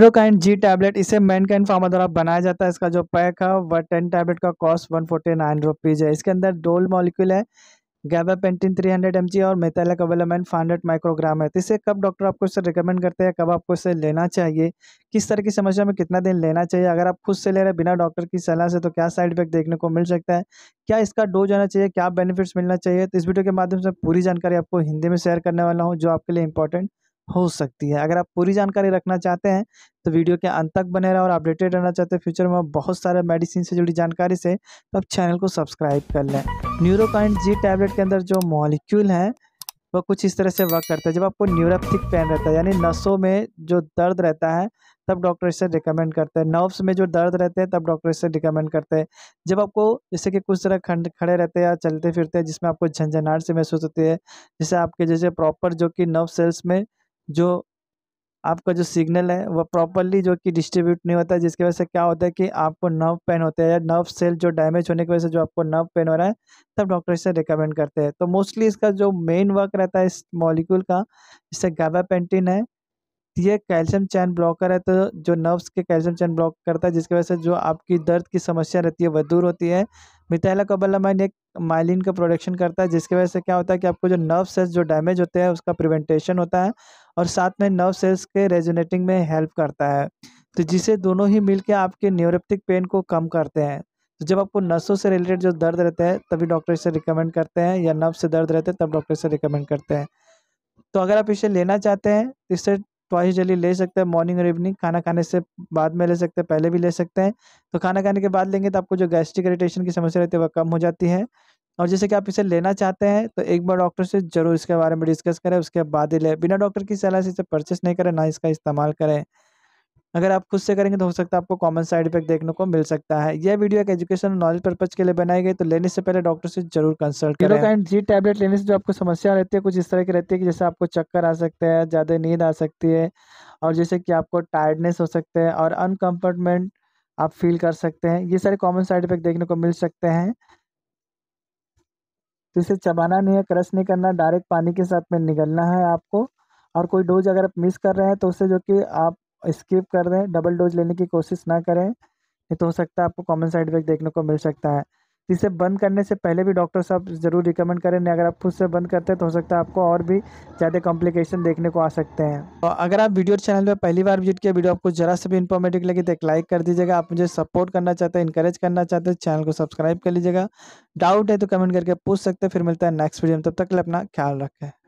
हीरोकाइन G tablet इसे Mankind pharma द्वारा बनाया जाता है इसका जो पैक है वह टेन टैबलेट का cost one forty nine rupees है इसके अंदर डोल मॉलिक्यूल है gabapentin three hundred M G और methylcobalamin five hundred microgram है तो इसे कब डॉक्टर आपको इसे रिकमेंड करते हैं कब आपको इसे लेना चाहिए किस तरह की समस्या में कितना दिन लेना चाहिए अगर आप खुद से ले रहे बिना डॉक्टर की सलाह से तो क्या साइड इफेक्ट देखने को मिल सकता है क्या इसका डोज आना चाहिए क्या बेनिफिट्स मिलना चाहिए तो इस वीडियो के माध्यम से पूरी जानकारी आपको हिंदी में शेयर करने वाला हूँ जो आपके लिए इंपॉर्टेंट हो सकती है अगर आप पूरी जानकारी रखना चाहते हैं तो वीडियो के अंत तक बने रहें और अपडेटेड रहना चाहते हैं फ्यूचर में बहुत सारे मेडिसिन से जुड़ी जानकारी से तो आप चैनल को सब्सक्राइब कर लें न्यूरोकाइंट जी टैबलेट के अंदर जो मॉलिक्यूल है वह कुछ इस तरह से वर्क करता है जब आपको न्यूरोपथिक पेन रहता है यानी नसों में जो दर्द रहता है तब डॉक्टर इसे रिकमेंड करते हैं नर्व्स में जो दर्द रहते हैं तब डॉक्टर इसे रिकमेंड करते हैं जब आपको जैसे कि कुछ तरह खंड खड़े रहते हैं या चलते फिरते हैं जिसमें आपको झंझनाहट से महसूस होती है जैसे आपके जैसे प्रॉपर जो कि नर्व सेल्स में जो आपका जो सिग्नल है वह प्रॉपरली जो कि डिस्ट्रीब्यूट नहीं होता है जिसकी वजह से क्या होता है कि आपको नर्व पेन होता है या नर्व सेल जो डैमेज होने की वजह से जो आपको नर्व पेन हो रहा है तब डॉक्टर इसे रिकमेंड करते हैं तो मोस्टली इसका जो मेन वर्क रहता है इस मॉलिक्यूल का गाबा पेंटिन है ये कैल्शियम चैन ब्लॉकर है तो जो नर्व्स के कैल्शियम चैन ब्लॉक करता है जिसकी वजह से जो आपकी दर्द की समस्या रहती है वह दूर होती है मिथाइला कोबलामाइन एक माइलिन का प्रोडक्शन करता है जिसकी वजह से क्या होता है कि आपको जो नर्व सेल्स जो डैमेज होते हैं उसका प्रिवेंटेशन होता है और साथ में नर्व सेल्स के रेजोनेटिंग में हेल्प करता है तो जिसे दोनों ही मिलकर आपके न्यूरोप्टिक पेन को कम करते हैं तो जब आपको नसों से रिलेटेड जो दर्द रहता है तभी डॉक्टर इसे रिकमेंड करते हैं या नर्व से दर्द रहते हैं तब डॉक्टर से रिकमेंड करते हैं तो अगर आप इसे लेना चाहते हैं तो इससे ट्वाइस तो डेली ले सकते हैं मॉर्निंग और इवनिंग खाना खाने से बाद में ले सकते हैं पहले भी ले सकते हैं तो खाना खाने के बाद लेंगे तो आपको जो गैस्ट्रिक इरीटेशन की समस्या रहती है वह कम हो जाती है और जैसे कि आप इसे लेना चाहते हैं तो एक बार डॉक्टर से जरूर इसके बारे में डिस्कस करें उसके बाद ही ले बिना डॉक्टर की सलाह से इसे परचेस नहीं करें ना इसका इस्तेमाल करें अगर आप खुद से करेंगे तो हो सकता है आपको कॉमन साइड इफेक्ट देखने को मिल सकता है यह वीडियो एक एजुकेशन नॉलेज पर्पज के लिए बनाई गई तो लेने से पहले डॉक्टर से जरूर कंसल्ट करें एंड जी टैबलेट लेने से जो आपको समस्या रहती है कुछ इस तरह की रहती है कि जैसे आपको चक्कर आ सकते हैं ज़्यादा नींद आ सकती है और जैसे कि आपको टायर्डनेस हो सकते हैं और अनकम्फर्टमेंट आप फील कर सकते हैं ये सारे कॉमन साइड इफेक्ट देखने को मिल सकते हैं तो इसे चबाना नहीं है क्रश नहीं करना डायरेक्ट पानी के साथ में निगलना है आपको और कोई डोज अगर आप मिस कर रहे हैं तो उससे जो कि आप स्किप कर दें डबल डोज लेने की कोशिश ना करें नहीं तो हो सकता है आपको कॉमन साइड इफेक्ट देखने को मिल सकता है इसे बंद करने से पहले भी डॉक्टर साहब ज़रूर रिकमेंड करें नहीं अगर आप खुद से बंद करते हैं तो हो सकता है आपको और भी ज़्यादा कॉम्प्लिकेशन देखने को आ सकते हैं तो अगर आप वीडियो चैनल पर पहली बार विजिट किया वीडियो आपको जरा से भी इन्फॉर्मेटिव लगे तो एक लाइक कर दीजिएगा आप मुझे सपोर्ट करना चाहते हैं इंकरेज करना चाहते हैं चैनल को सब्सक्राइब कर लीजिएगा डाउट है तो कमेंट करके पूछ सकते हैं फिर मिलता है नेक्स्ट वीडियो में तब तक अपना ख्याल रखें